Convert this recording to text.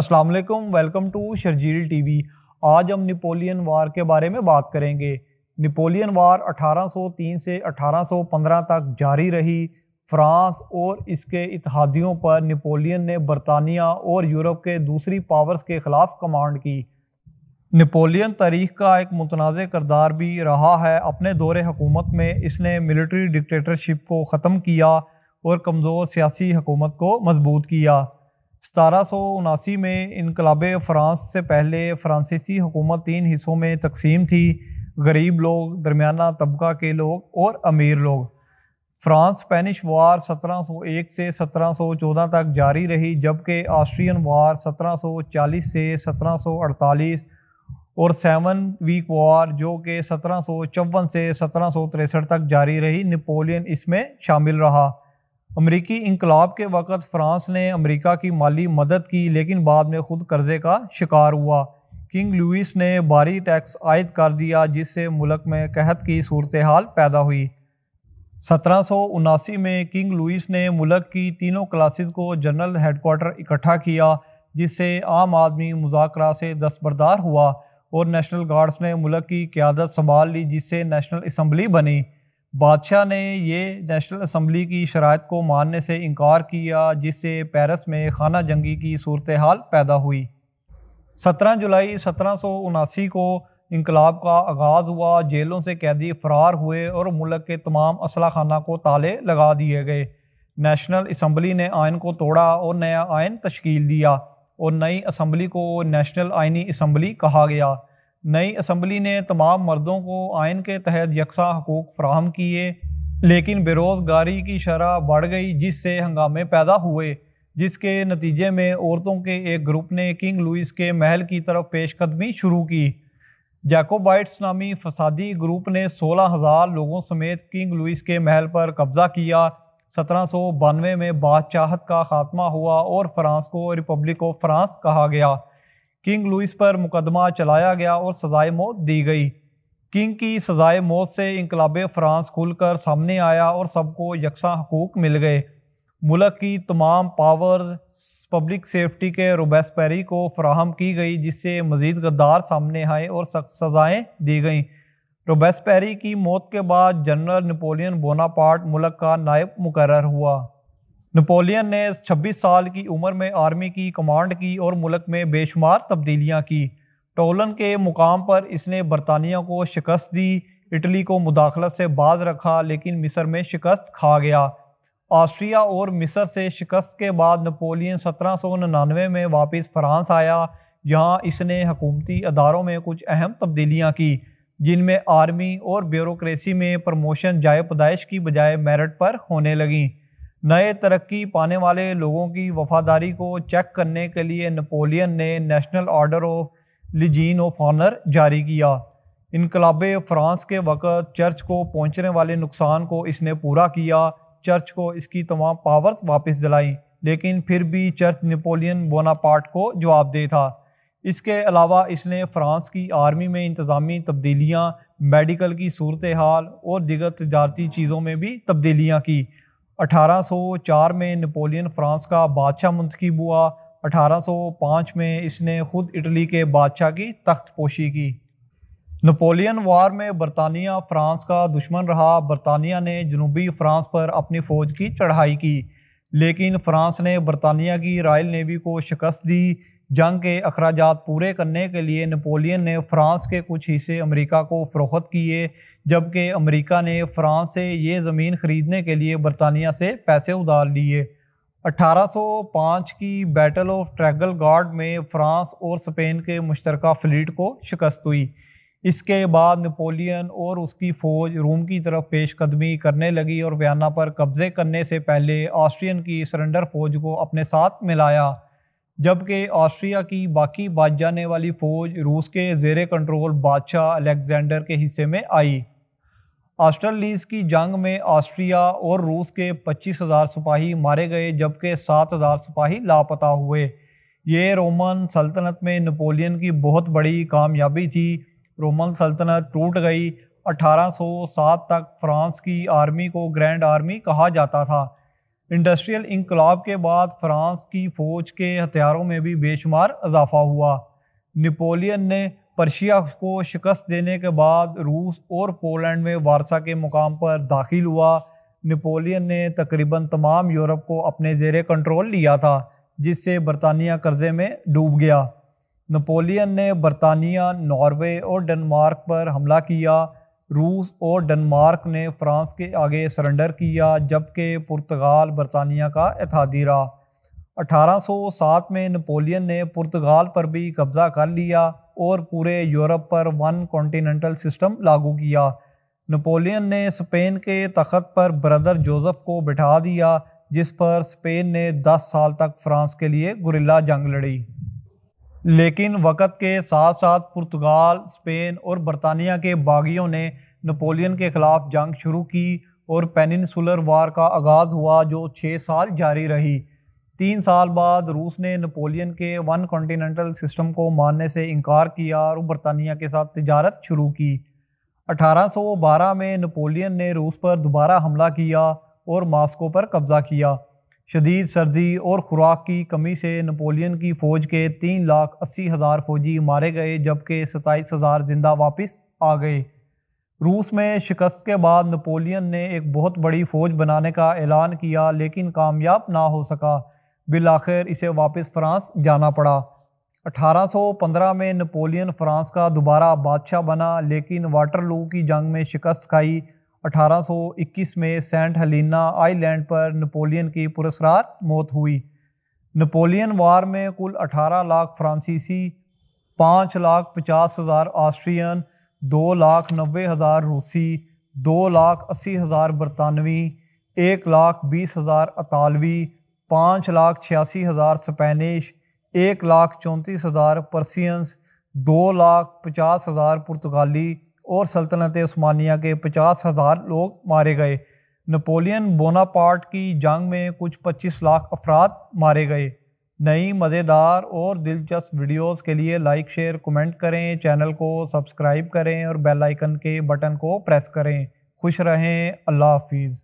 अस्सलाम वालेकुम welcome to Sharjeel TV आज हम नेपोलियन वार के बारे में बात करेंगे नेपोलियन वार 1803 से 1815 तक जारी रही फ्रांस और इसके इतिहादियों पर नेपोलियन ने बरतानिया और यूरोप के दूसरी पावर्स के ख़िलाफ़ कमांड की नेपोलियन तारीख का एक मुतनाज़ करदार भी रहा है अपने दौरे हकूमत में इसने मिलिट्री डिक्टेटरशिप को ख़त्म किया और कमज़ोर सियासी हकूमत को मजबूत किया सतारह में इनकलाब फ़्रांस से पहले फ़्रांसीसी हुकूमत तीन हिस्सों में तकसीम थी गरीब लोग दरमियाना तबका के लोग और अमीर लोग फ्रांस स्पेनिश वार 1701 से 1714 तक जारी रही जबकि ऑस्ट्रियन वार 1740 से 1748 और सेवन वीक वार जो कि सत्रह से सत्रह तक जारी रही नेपोलियन इसमें शामिल रहा अमरीकी इनकलाब के वक़्त फ़्रांस ने अमरीका की माली मदद की लेकिन बाद में ख़ुद कर्जे का शिकार हुआ किंग लुइस ने भारी टैक्स आयद कर दिया जिससे मुल्क में कहत की सूरत हाल पैदा हुई सत्रह सौ उनासी में किंग लुइस ने मुल्क की तीनों क्लासेस को जनरल हेडकोार्टर इकट्ठा किया जिससे आम आदमी मुजाकर से दस्तबरदार हुआ और नेशनल गार्ड्स ने मुल्क की क्यादत संभाल ली जिससे नेशनल इसम्बली बनी बादशाह ने ये नेशनल असम्बली की शरात को मानने से इनकार किया जिससे पेरिस में खाना जंगी की सूरत हाल पैदा हुई सत्रह जुलाई सत्रह सौ उनासी को इनकलाब का आगाज़ हुआ जेलों से कैदी फरार हुए और मुल्क के तमाम असला खाना को ताले लगा दिए गए नेशनल इसम्बली ने आयन को तोड़ा और नया आयन तश्कील दिया और नई असम्बली को नेशनल आइनी इसम्बली कहा गया नई असम्बली ने तमाम मर्दों को आयन के तहत यकसा हकूक फ्राहम किए लेकिन बेरोज़गारी की शरह बढ़ गई जिससे हंगामे पैदा हुए जिसके नतीजे में औरतों के एक ग्रुप ने किंग लुइस के महल की तरफ पेशकदमी शुरू की जैकोबाइट्स नामी फसादी ग्रुप ने सोलह हज़ार लोगों समेत किंग लुइस के महल पर कब्ज़ा किया सत्रह सौ बानवे में बादशाहत का खात्मा हुआ और फ्रांस को रिपब्लिक ऑफ फ्रांस कहा गया किंग लुइस पर मुकदमा चलाया गया और सजाए मौत दी गई किंग की सजाए मौत से इनकलाब फ्रांस खुलकर सामने आया और सबको यकसा हकूक मिल गए मुल्क की तमाम पावर पब्लिक सेफ्टी के रुबैसपैरी को फ्राहम की गई जिससे मज़ीद गद्दार सामने आए और सख्त सज़ाएँ दी गईं रुबैसपैरी की मौत के बाद जनरल नेपोलियन बोनापार्ट मुल्क का नायब मुकर हुआ नेपोलियन ने 26 साल की उम्र में आर्मी की कमांड की और मुल्क में बेशुमार तब्दीलियां की टोलन के मुकाम पर इसने बरतानिया को शिकस्त दी इटली को मुदाखलत से बाज रखा लेकिन मिस्र में शिकस्त खा गया ऑस्ट्रिया और मिस्र से शिकस्त के बाद नेपोलियन सत्रह सौ निन्यानवे में वापस फ्रांस आया यहाँ इसने हकूमती अदारों में कुछ अहम तब्दीलियाँ की जिनमें आर्मी और ब्यूरोसी में प्रमोशन जाए पदाइश की बजाय मेरिट पर होने लगीं नए तरक्की पाने वाले लोगों की वफादारी को चेक करने के लिए नपोलियन ने national order of legion of honour जारी किया इनकलाब फ्रांस के वक़्त चर्च को पहुंचने वाले नुकसान को इसने पूरा किया चर्च को इसकी तमाम पावर्स वापस दिलाई लेकिन फिर भी चर्च नेपोलियन बोनापार्ट को जवाब दे था इसके अलावा इसने फ्रांस की आर्मी में इंतज़ामी तब्दीलियाँ मेडिकल की सूरत हाल और दिगर तजारती चीज़ों में भी तब्दीलियाँ की 1804 में नेपोलियन फ्रांस का बादशाह मुंतखब हुआ 1805 में इसने खुद इटली के बादशाह की तख्त पोशी की नेपोलियन वार में बरतानिया फ्रांस का दुश्मन रहा बरतानिया ने जनूबी फ्रांस पर अपनी फ़ौज की चढ़ाई की लेकिन फ्रांस ने बरतानिया की रॉयल नेवी को शिकस्त दी जंग के अखराज पूरे करने के लिए नेपोलियन ने फ्रांस के कुछ हिस्से अमेरिका को फ़रोख्त किए जबकि अमेरिका ने फ्रांस से ये ज़मीन ख़रीदने के लिए बरतानिया से पैसे उधार लिए 1805 की बैटल ऑफ ट्रैगल गार्ड में फ्रांस और स्पेन के मुश्तरक फ्लीट को शिकस्त हुई इसके बाद नेपोलियन और उसकी फ़ौज रोम की तरफ पेशकदमी करने लगी और वियना पर कब्ज़े करने से पहले ऑस्ट्रियन की सरेंडर फ़ौज को अपने साथ मिलाया जबकि ऑस्ट्रिया की बाकी बच जाने वाली फ़ौज रूस के जेर कंट्रोल बादशाह अलेक्जेंडर के हिस्से में आई ऑस्ट्रलीज की जंग में ऑस्ट्रिया और रूस के पच्चीस हज़ार सिपाही मारे गए जबकि सात हज़ार सिपाही लापता हुए ये रोमन सल्तनत में नपोलियन की बहुत बड़ी कामयाबी थी रोमन सल्तनत टूट गई 1807 तक फ्रांस की आर्मी को ग्रैंड आर्मी कहा जाता था इंडस्ट्रियल इनकलाब के बाद फ्रांस की फ़ौज के हथियारों में भी बेशुमार इजाफा हुआ नेपोलियन ने पर्शिया को शिकस्त देने के बाद रूस और पोलैंड में वारसा के मुकाम पर दाखिल हुआ नेपोलियन ने तकरीबन तमाम यूरोप को अपने जेर कंट्रोल लिया था जिससे बरतानिया कर्जे में डूब गया नेपोलियन ने बरतानिया नॉर्वे और डेनमार्क पर हमला किया रूस और डनमार्क ने फ्रांस के आगे सरेंडर किया जबकि पुर्तगाल बरतानिया का इतिहादी रहा 1807 में नेपोलियन ने पुर्तगाल पर भी कब्ज़ा कर लिया और पूरे यूरोप पर वन कॉन्टीनेंटल सिस्टम लागू किया नेपोलियन ने स्पेन के तखत पर ब्रदर जोसेफ को बिठा दिया जिस पर स्पेन ने 10 साल तक फ्रांस के लिए गुरिल्ला जंग लड़ी लेकिन वक़्त के साथ साथ पुर्तगाल स्पेन और बरतानिया के बागियों ने नपोलियन के ख़िलाफ़ जंग शुरू की और पेनिनसुलर वार का आगाज़ हुआ जो छः साल जारी रही तीन साल बाद रूस ने नपोलियन के वन कॉन्टीनेंटल सिस्टम को मानने से इनकार किया और बरतानिया के साथ तजारत शुरू की 1812 में नपोलियन ने रूस पर दोबारा हमला किया और मास्को पर कब्ज़ा किया शदीद सर्दी और ख़ुराक की कमी से नपोलियन की फ़ौज के तीन लाख अस्सी हज़ार फौजी मारे गए जबकि सत्ताईस हज़ार जिंदा वापस आ गए रूस में शिकस्त के बाद नपोलियन ने एक बहुत बड़ी फ़ौज बनाने का ऐलान किया लेकिन कामयाब ना हो सका बिल आखिर इसे वापस फ्रांस जाना पड़ा 1815 में नपोलियन फ्रांस का दोबारा बादशाह बना लेकिन वाटरलू की जंग में शिकस्त खाई 1821 में सेंट हलीना आइलैंड पर नपोलियन की पुरस्कार मौत हुई नपोलियन वार में कुल 18 लाख फ्रांसीसी पाँच लाख पचास हज़ार ऑस्ट्रियन दो लाख नब्बे हज़ार रूसी दो लाख अस्सी हज़ार बरतानवी एक लाख बीस हज़ार अतालवी पाँच लाख छियासी हज़ार स्पेनिश एक लाख चौंतीस हज़ार परसियंस दो लाख पचास हज़ार पुर्तगाली और सल्तनत स्मानिया के पचास हज़ार लोग मारे गए नपोलियन बोनापार्ट की जंग में कुछ पच्चीस लाख अफराद मारे गए नई मज़ेदार और दिलचस्प वीडियोस के लिए लाइक शेयर कमेंट करें चैनल को सब्सक्राइब करें और बेल आइकन के बटन को प्रेस करें खुश रहें अल्लाह हाफिज़